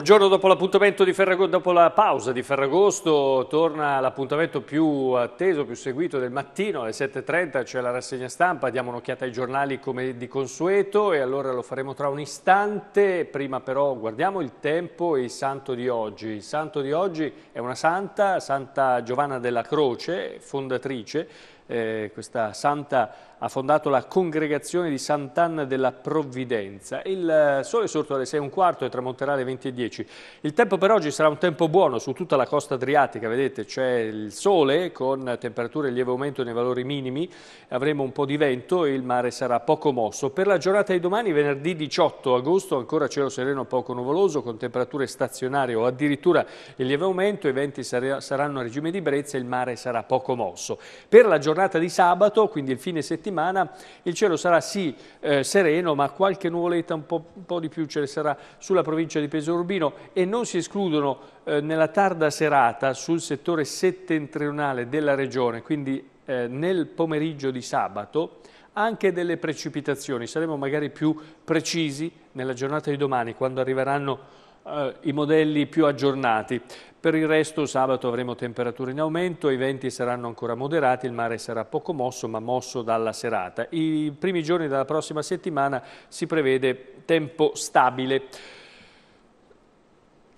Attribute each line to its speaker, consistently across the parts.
Speaker 1: Buongiorno dopo l'appuntamento di Ferragosto, dopo la pausa di Ferragosto, torna l'appuntamento più atteso, più seguito del mattino alle 7.30, c'è cioè la rassegna stampa, diamo un'occhiata ai giornali come di consueto e allora lo faremo tra un istante, prima però guardiamo il tempo e il santo di oggi. Il santo di oggi è una santa, Santa Giovanna della Croce, fondatrice, eh, questa santa ha fondato la congregazione di Sant'Anna della Provvidenza. Il eh, sole è sorto alle 6 e un quarto e tramonterà alle 20.10. Il tempo per oggi sarà un tempo buono su tutta la costa adriatica, vedete c'è il sole con temperature in lieve aumento nei valori minimi, avremo un po' di vento e il mare sarà poco mosso. Per la giornata di domani, venerdì 18 agosto, ancora cielo sereno poco nuvoloso con temperature stazionarie o addirittura in lieve aumento, i venti saranno a regime di brezza e il mare sarà poco mosso. Per la giornata giornata di sabato, quindi il fine settimana, il cielo sarà sì eh, sereno, ma qualche nuvoletta un po', un po', di più ce ne sarà sulla provincia di Pesaro Urbino e non si escludono eh, nella tarda serata sul settore settentrionale della regione, quindi eh, nel pomeriggio di sabato, anche delle precipitazioni. Saremo magari più precisi nella giornata di domani, quando arriveranno eh, i modelli più aggiornati. Per il resto sabato avremo temperature in aumento, i venti saranno ancora moderati, il mare sarà poco mosso ma mosso dalla serata. I primi giorni della prossima settimana si prevede tempo stabile.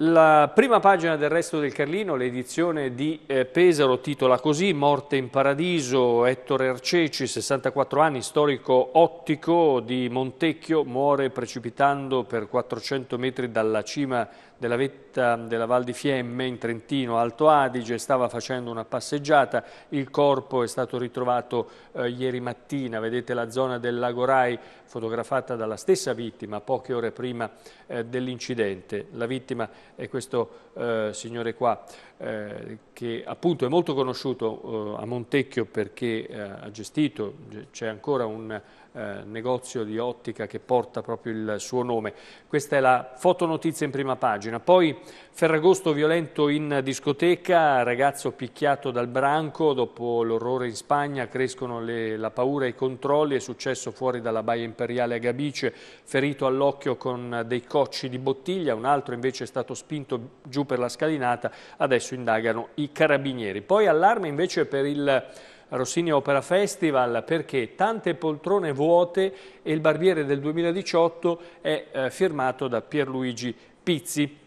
Speaker 1: La prima pagina del resto del Carlino, l'edizione di eh, Pesaro, titola così Morte in Paradiso, Ettore Arceci, 64 anni, storico ottico di Montecchio, muore precipitando per 400 metri dalla cima della vetta della Val di Fiemme in Trentino, Alto Adige, stava facendo una passeggiata, il corpo è stato ritrovato eh, ieri mattina, vedete la zona del Lago Rai fotografata dalla stessa vittima poche ore prima eh, dell'incidente. La vittima è questo eh, signore qua eh, che appunto è molto conosciuto eh, a Montecchio perché eh, ha gestito, c'è ancora un eh, negozio di ottica che porta proprio il suo nome. Questa è la fotonotizia in prima pagina. Poi Ferragosto violento in discoteca, ragazzo picchiato dal branco, dopo l'orrore in Spagna crescono le, la paura e i controlli, è successo fuori dalla Baia Imperiale a Gabice, ferito all'occhio con dei cocci di bottiglia, un altro invece è stato spinto giù per la scalinata, adesso indagano i carabinieri. Poi allarme invece per il Rossini Opera Festival perché tante poltrone vuote e il barbiere del 2018 è eh, firmato da Pierluigi Pizzi.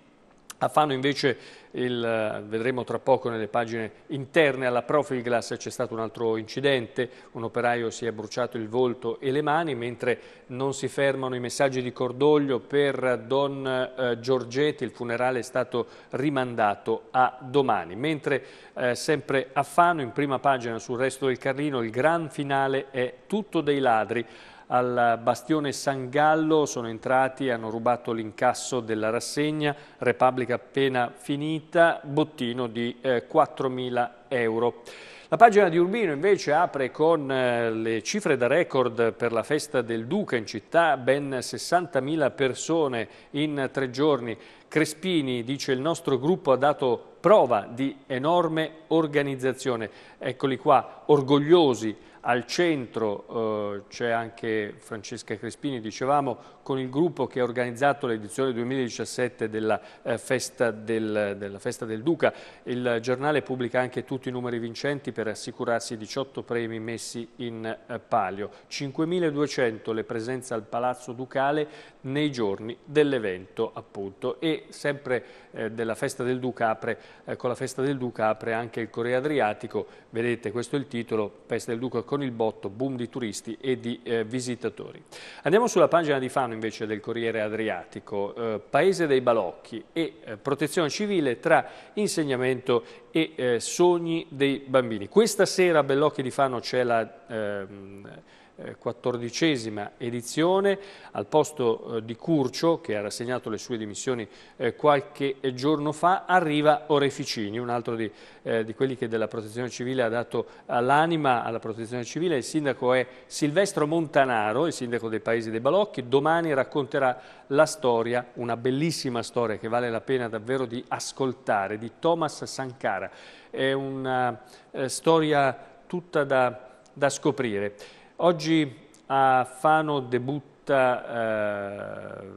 Speaker 1: A ah, Fano invece, il, vedremo tra poco nelle pagine interne alla Profiglas, c'è stato un altro incidente, un operaio si è bruciato il volto e le mani, mentre non si fermano i messaggi di cordoglio per Don eh, Giorgetti, il funerale è stato rimandato a domani. Mentre eh, sempre a Fano, in prima pagina sul resto del Carlino, il gran finale è tutto dei ladri, al bastione San Gallo sono entrati, hanno rubato l'incasso della rassegna, Repubblica appena finita, bottino di eh, 4.000 euro. La pagina di Urbino invece apre con eh, le cifre da record per la festa del Duca in città, ben 60.000 persone in tre giorni. Crespini dice il nostro gruppo ha dato prova di enorme organizzazione. Eccoli qua, orgogliosi al centro eh, c'è anche Francesca Crespini, dicevamo, con il gruppo che ha organizzato l'edizione 2017 della, eh, festa del, della, festa del, Duca. Il giornale pubblica anche tutti i numeri vincenti per assicurarsi 18 premi messi in eh, palio. 5.200 le presenze al Palazzo Ducale nei giorni dell'evento appunto e sempre eh, della festa del Duca apre, eh, con la festa del Duca apre anche il Corriere Adriatico, vedete questo è il titolo, festa del Duca e Corriere con il botto boom di turisti e di eh, visitatori. Andiamo sulla pagina di Fano invece del Corriere Adriatico, eh, Paese dei Balocchi e eh, protezione civile tra insegnamento e eh, sogni dei bambini. Questa sera a Bellocchi di Fano c'è la... Ehm, eh, quattordicesima edizione, al posto eh, di Curcio, che ha rassegnato le sue dimissioni eh, qualche giorno fa, arriva Oreficini, un altro di, di quelli che della protezione civile ha dato l'anima alla protezione civile. Il sindaco è Silvestro Montanaro, il sindaco dei Paesi dei Balocchi, domani racconterà la storia, una bellissima storia che vale la pena davvero di ascoltare, di Thomas Sankara. È una storia tutta da, da scoprire. Oggi a Fano debutta, eh,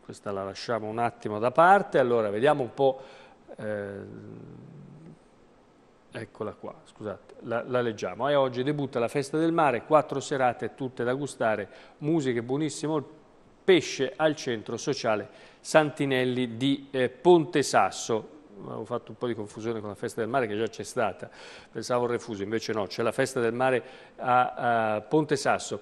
Speaker 1: questa la lasciamo un attimo da parte, allora vediamo un po', eh, eccola qua, scusate, la, la leggiamo. E eh, oggi debutta la festa del mare, quattro serate tutte da gustare, musiche buonissimo pesce al centro sociale Santinelli di eh, Ponte Sasso avevo fatto un po' di confusione con la festa del mare che già c'è stata, pensavo al refuso, invece no, c'è la festa del mare a, a Ponte Sasso.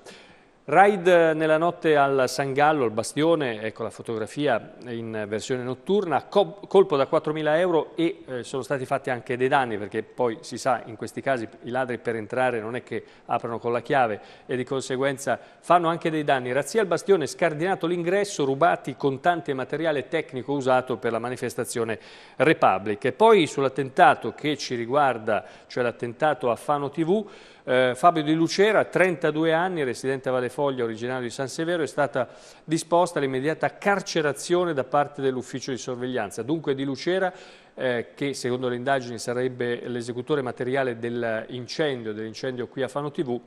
Speaker 1: Raid nella notte al San Gallo, al Bastione, ecco la fotografia in versione notturna, colpo da 4.000 euro e eh, sono stati fatti anche dei danni perché poi si sa in questi casi i ladri per entrare non è che aprono con la chiave e di conseguenza fanno anche dei danni. Razzia al Bastione, scardinato l'ingresso, rubati contanti e materiale tecnico usato per la manifestazione Republic. E poi sull'attentato che ci riguarda, cioè l'attentato a Fano TV, eh, Fabio Di Lucera, 32 anni, residente a Valefoglia, originario di San Severo, è stata disposta all'immediata carcerazione da parte dell'ufficio di sorveglianza. Dunque Di Lucera, eh, che secondo le indagini sarebbe l'esecutore materiale dell'incendio, dell qui a Fano TV,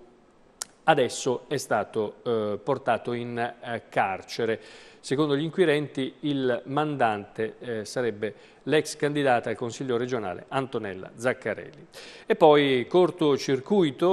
Speaker 1: adesso è stato eh, portato in eh, carcere. Secondo gli inquirenti il mandante eh, sarebbe l'ex candidata al Consiglio regionale Antonella Zaccarelli. E poi cortocircuito,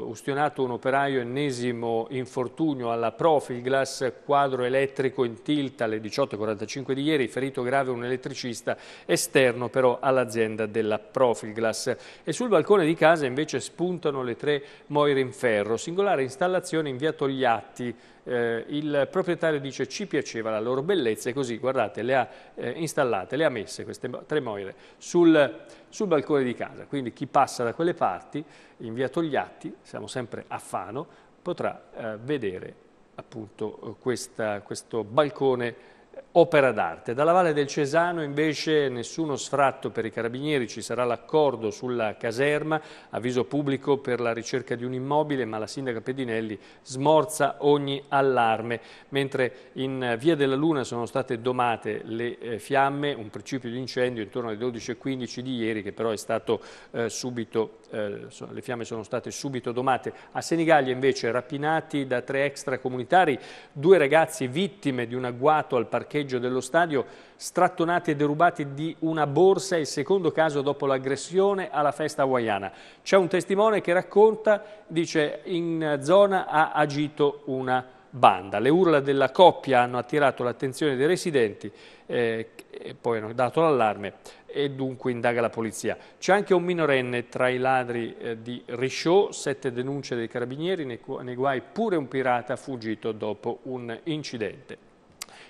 Speaker 1: eh, ustionato un operaio ennesimo infortunio alla Profilglass, quadro elettrico in tilt alle 18.45 di ieri, ferito grave un elettricista esterno però all'azienda della Profilglass. E sul balcone di casa invece spuntano le tre Moire in ferro, singolare installazione in via Togliatti, eh, il proprietario dice ci piaceva la loro bellezza e così, guardate, le ha eh, installate, le ha messe queste tre moire sul, sul, balcone di casa. Quindi chi passa da quelle parti, in via Togliatti, siamo sempre a Fano, potrà eh, vedere appunto eh, questa, questo balcone opera d'arte. Dalla Valle del Cesano invece nessuno sfratto per i carabinieri, ci sarà l'accordo sulla caserma, avviso pubblico per la ricerca di un immobile, ma la sindaca Pedinelli smorza ogni allarme. Mentre in Via della Luna sono state domate le eh, fiamme, un principio di incendio intorno alle 12.15 di ieri che però è stato eh, subito, eh, le fiamme sono state subito domate. A Senigallia invece rapinati da tre extracomunitari, due ragazzi vittime di un agguato al parcheggio parcheggio dello stadio, strattonati e derubati di una borsa, il secondo caso dopo l'aggressione alla festa hawaiana. C'è un testimone che racconta, dice in zona ha agito una banda. Le urla della coppia hanno attirato l'attenzione dei residenti eh, e poi hanno dato l'allarme e dunque indaga la polizia. C'è anche un minorenne tra i ladri eh, di Risciò, sette denunce dei carabinieri, nei, nei guai pure un pirata fuggito dopo un incidente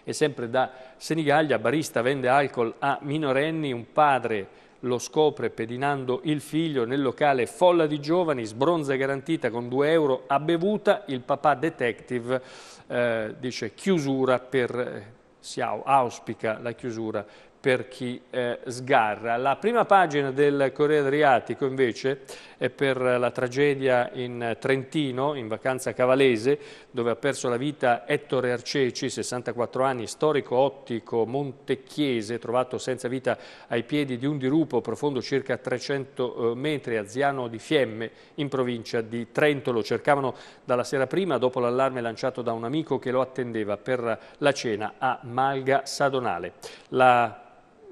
Speaker 1: e sempre da Senigallia, barista vende alcol a minorenni, un padre lo scopre pedinando il figlio nel locale folla di giovani, sbronza garantita con 2 euro a bevuta, il papà detective eh, dice chiusura per, eh, si auspica la chiusura per chi eh, sgarra. La prima pagina del Corriere Adriatico invece è per la tragedia in Trentino, in vacanza cavalese, dove ha perso la vita Ettore Arceci, 64 anni, storico ottico montechiese, trovato senza vita ai piedi di un dirupo profondo circa 300 eh, metri a Ziano di Fiemme, in provincia di Trento. Lo cercavano dalla sera prima, dopo l'allarme lanciato da un amico che lo attendeva per la cena a Malga Sadonale. La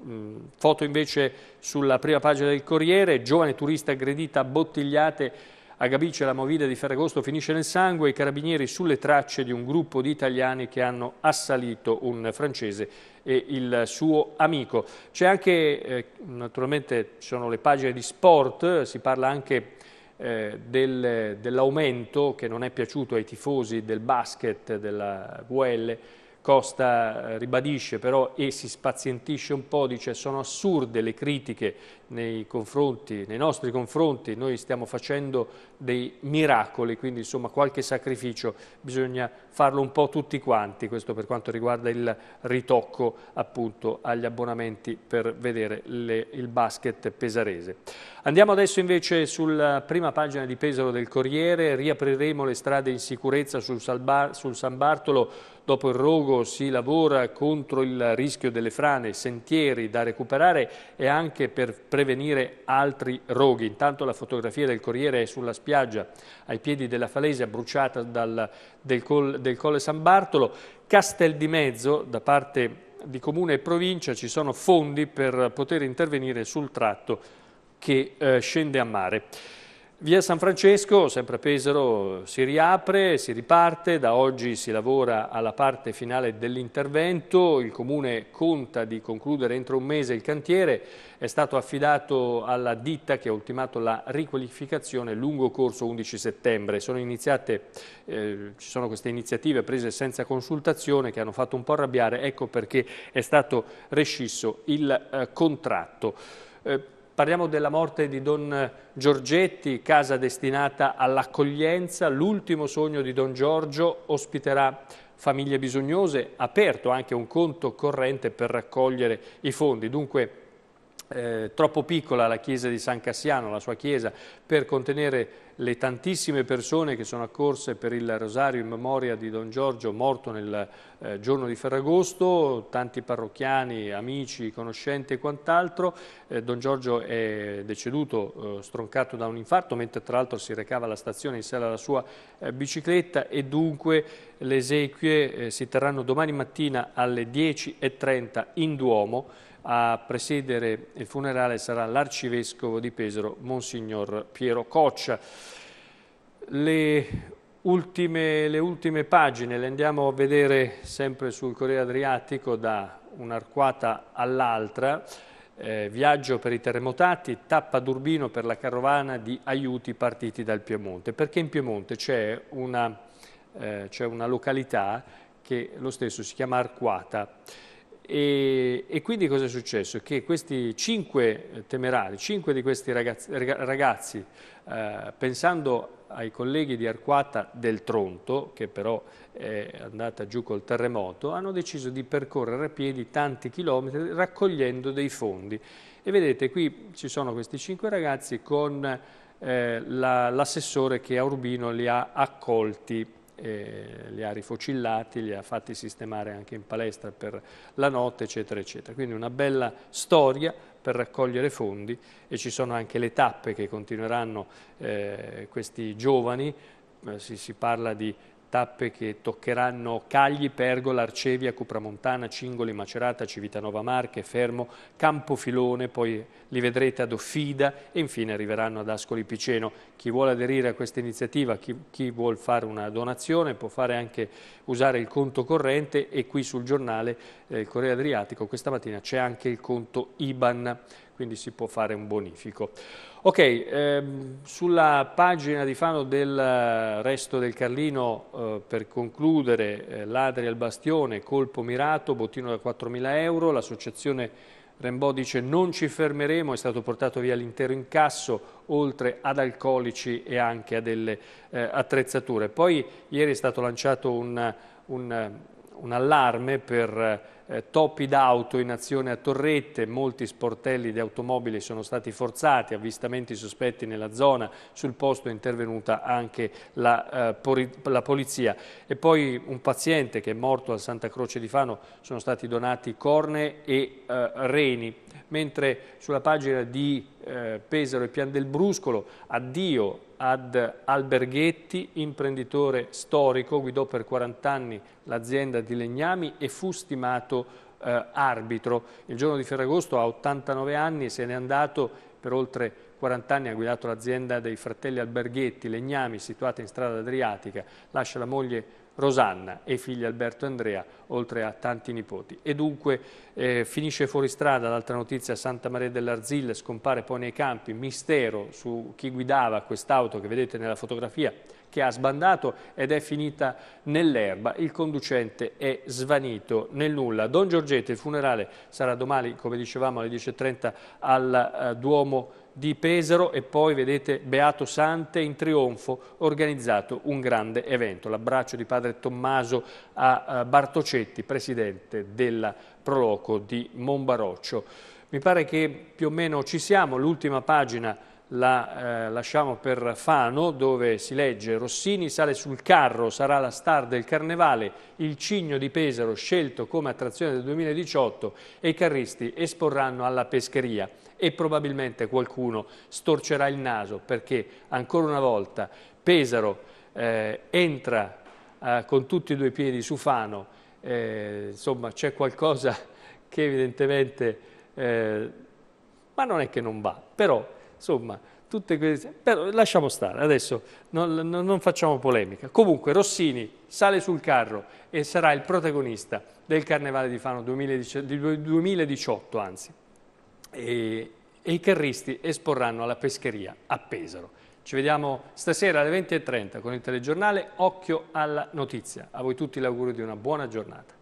Speaker 1: Mm, foto invece sulla prima pagina del Corriere, giovane turista aggredita a bottigliate a Gabice la movida di Ferragosto finisce nel sangue, i carabinieri sulle tracce di un gruppo di italiani che hanno assalito un francese e il suo amico. C'è anche, eh, naturalmente sono le pagine di sport, si parla anche eh, del, dell'aumento che non è piaciuto ai tifosi del basket della VL, Costa eh, ribadisce però e si spazientisce un po', dice sono assurde le critiche nei, confronti, nei, nostri confronti, noi stiamo facendo dei miracoli, quindi insomma qualche sacrificio bisogna farlo un po' tutti quanti, questo per quanto riguarda il ritocco appunto agli abbonamenti per vedere le, il basket pesarese. Andiamo adesso invece sulla prima pagina di Pesaro del Corriere, riapriremo le strade in sicurezza sul, Salbar, sul San Bartolo, Dopo il rogo si lavora contro il rischio delle frane, sentieri da recuperare e anche per prevenire altri roghi. Intanto la fotografia del Corriere è sulla spiaggia ai piedi della Falesia bruciata dal, del, col, del Colle San Bartolo. Castel di Mezzo, da parte di Comune e Provincia, ci sono fondi per poter intervenire sul tratto che eh, scende a mare. Via San Francesco, sempre Pesaro, si riapre, si riparte, da oggi si lavora alla parte finale dell'intervento, il Comune conta di concludere entro un mese il cantiere, è stato affidato alla ditta che ha ultimato la riqualificazione lungo corso 11 settembre. Sono iniziate, eh, ci sono queste iniziative prese senza consultazione che hanno fatto un po' arrabbiare, ecco perché è stato rescisso il eh, contratto. Eh, Parliamo della morte di Don Giorgetti, casa destinata all'accoglienza. L'ultimo sogno di Don Giorgio ospiterà famiglie bisognose, aperto anche un conto corrente per raccogliere i fondi. Dunque eh, troppo piccola la chiesa di San Cassiano, la sua chiesa, per contenere le tantissime persone che sono accorse per il rosario in memoria di Don Giorgio morto nel eh, giorno di Ferragosto, tanti parrocchiani, amici, conoscenti e quant'altro. Eh, Don Giorgio è deceduto eh, stroncato da un infarto mentre tra l'altro si recava alla stazione in sella alla sua eh, bicicletta e dunque le esequie eh, si terranno domani mattina alle 10.30 in Duomo a presiedere il funerale sarà l'arcivescovo di Pesaro, Monsignor Piero Coccia. Le ultime, le ultime pagine le andiamo a vedere sempre sul Corriere Adriatico da un'arquata all'altra. Eh, viaggio per i terremotati, tappa d'Urbino per la carovana di aiuti partiti dal Piemonte, perché in Piemonte c'è una, eh, una, località che lo stesso si chiama Arquata e, e, quindi cosa è successo? Che questi cinque eh, temerari, cinque di questi ragazzi, ragazzi eh, pensando ai colleghi di Arquata del Tronto, che però è andata giù col terremoto, hanno deciso di percorrere a piedi tanti chilometri raccogliendo dei fondi. E vedete qui ci sono questi cinque ragazzi con eh, l'assessore la, che a Urbino li ha accolti li ha rifocillati, li ha fatti sistemare anche in palestra per la notte, eccetera, eccetera. Quindi una bella storia per raccogliere fondi e ci sono anche le tappe che continueranno eh, questi giovani, eh, si, si parla di tappe che toccheranno Cagli, Pergola, Arcevia, Cupramontana, Cingoli, Macerata, Civitanova Marche, Fermo, Campofilone, poi li vedrete ad Offida e infine arriveranno ad Ascoli Piceno. Chi vuole aderire a questa iniziativa, chi, chi vuole fare una donazione può fare anche usare il conto corrente e qui sul giornale eh, il Corriere Adriatico questa mattina c'è anche il conto IBAN quindi si può fare un bonifico. Ok, ehm, sulla pagina di Fano del eh, resto del Carlino, eh, per concludere, eh, ladri al bastione, colpo mirato, bottino da 4.000 euro, l'associazione Rembo dice non ci fermeremo, è stato portato via l'intero incasso oltre ad alcolici e anche a delle eh, attrezzature. Poi ieri è stato lanciato un, un, un allarme per eh, topi d'auto in azione a Torrette, molti sportelli di automobili sono stati forzati, avvistamenti sospetti nella zona, sul posto è intervenuta anche la, eh, la, polizia. E poi un paziente che è morto a Santa Croce di Fano, sono stati donati corne e eh, reni, mentre sulla pagina di eh, Pesaro e Pian del Bruscolo, addio ad Alberghetti, imprenditore storico, guidò per 40 anni l'azienda di legnami e fu stimato stato eh, arbitro. Il giorno di Ferragosto ha 89 anni e se n'è andato per oltre 40 anni ha guidato l'azienda dei fratelli Alberghetti Legnami situata in strada Adriatica. Lascia la moglie Rosanna e i figli Alberto e Andrea, oltre a tanti nipoti. E dunque eh, finisce fuori strada, l'altra notizia, Santa Maria dell'Arzilla, scompare poi nei campi, mistero su chi guidava quest'auto che vedete nella fotografia, che ha sbandato ed è finita nell'erba. Il conducente è svanito nel nulla. Don Giorgetti, il funerale sarà domani, come dicevamo, alle 10.30 al eh, Duomo di Pesaro e poi vedete Beato Sante in trionfo organizzato un grande evento. L'abbraccio di padre Tommaso a eh, Bartocetti, presidente della Proloco di Monbaroccio. Mi pare che più o meno ci siamo, l'ultima pagina la eh, lasciamo per Fano dove si legge Rossini sale sul carro, sarà la star del carnevale, il cigno di Pesaro scelto come attrazione del 2018 e i carristi esporranno alla pescheria e probabilmente qualcuno storcerà il naso perché ancora una volta Pesaro eh, entra eh, con tutti e due i piedi su Fano, eh, insomma c'è qualcosa che evidentemente, eh, ma non è che non va, però Insomma, tutte queste... Però lasciamo stare, adesso non, non, facciamo polemica. Comunque Rossini sale sul carro e sarà il protagonista del Carnevale di Fano 2018, 2018 anzi. E, e i carristi esporranno alla pescheria a Pesaro. Ci vediamo stasera alle 20.30 con il telegiornale Occhio alla notizia. A voi tutti l'augurio di una buona giornata.